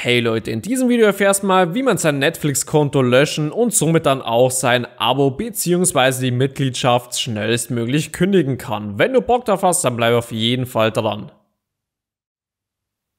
Hey Leute, in diesem Video erfährst du mal, wie man sein Netflix-Konto löschen und somit dann auch sein Abo bzw. die Mitgliedschaft schnellstmöglich kündigen kann. Wenn du Bock drauf hast, dann bleib auf jeden Fall dran.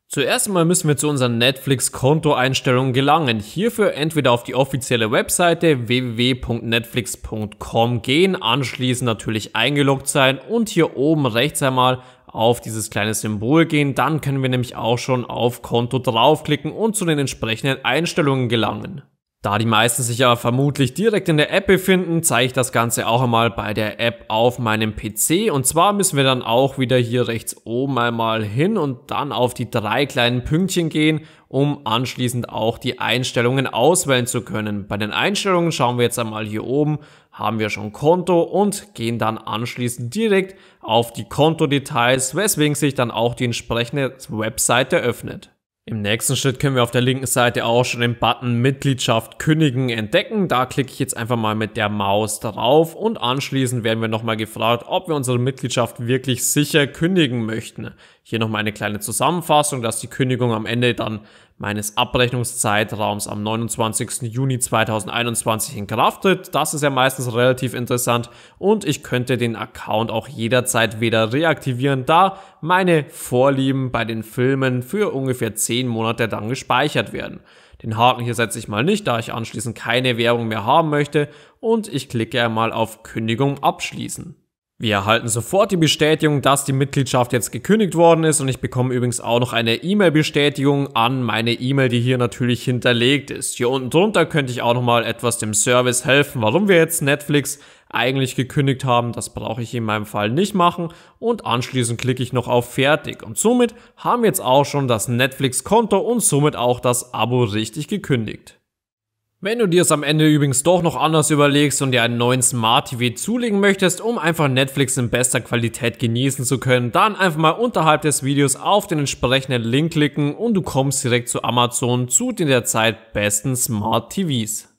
Zuerst einmal müssen wir zu unseren Netflix-Kontoeinstellungen gelangen. Hierfür entweder auf die offizielle Webseite www.netflix.com gehen, anschließend natürlich eingeloggt sein und hier oben rechts einmal auf dieses kleine Symbol gehen, dann können wir nämlich auch schon auf Konto draufklicken und zu den entsprechenden Einstellungen gelangen. Da die meisten sich ja vermutlich direkt in der App befinden, zeige ich das Ganze auch einmal bei der App auf meinem PC. Und zwar müssen wir dann auch wieder hier rechts oben einmal hin und dann auf die drei kleinen Pünktchen gehen, um anschließend auch die Einstellungen auswählen zu können. Bei den Einstellungen schauen wir jetzt einmal hier oben, haben wir schon Konto und gehen dann anschließend direkt auf die Kontodetails, weswegen sich dann auch die entsprechende Webseite öffnet. Im nächsten Schritt können wir auf der linken Seite auch schon den Button Mitgliedschaft kündigen entdecken. Da klicke ich jetzt einfach mal mit der Maus drauf und anschließend werden wir nochmal gefragt, ob wir unsere Mitgliedschaft wirklich sicher kündigen möchten. Hier nochmal eine kleine Zusammenfassung, dass die Kündigung am Ende dann meines Abrechnungszeitraums am 29. Juni 2021 in Kraft tritt. Das ist ja meistens relativ interessant und ich könnte den Account auch jederzeit wieder reaktivieren, da meine Vorlieben bei den Filmen für ungefähr 10 Monate dann gespeichert werden. Den Haken hier setze ich mal nicht, da ich anschließend keine Werbung mehr haben möchte und ich klicke einmal auf Kündigung abschließen. Wir erhalten sofort die Bestätigung, dass die Mitgliedschaft jetzt gekündigt worden ist und ich bekomme übrigens auch noch eine E-Mail-Bestätigung an meine E-Mail, die hier natürlich hinterlegt ist. Hier unten drunter könnte ich auch nochmal etwas dem Service helfen, warum wir jetzt Netflix eigentlich gekündigt haben. Das brauche ich in meinem Fall nicht machen und anschließend klicke ich noch auf Fertig und somit haben wir jetzt auch schon das Netflix-Konto und somit auch das Abo richtig gekündigt. Wenn du dir es am Ende übrigens doch noch anders überlegst und dir einen neuen Smart TV zulegen möchtest, um einfach Netflix in bester Qualität genießen zu können, dann einfach mal unterhalb des Videos auf den entsprechenden Link klicken und du kommst direkt zu Amazon zu den derzeit besten Smart TVs.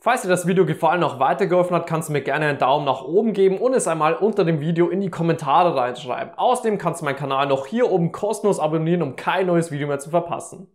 Falls dir das Video gefallen und auch weitergeholfen hat, kannst du mir gerne einen Daumen nach oben geben und es einmal unter dem Video in die Kommentare reinschreiben. Außerdem kannst du meinen Kanal noch hier oben kostenlos abonnieren, um kein neues Video mehr zu verpassen.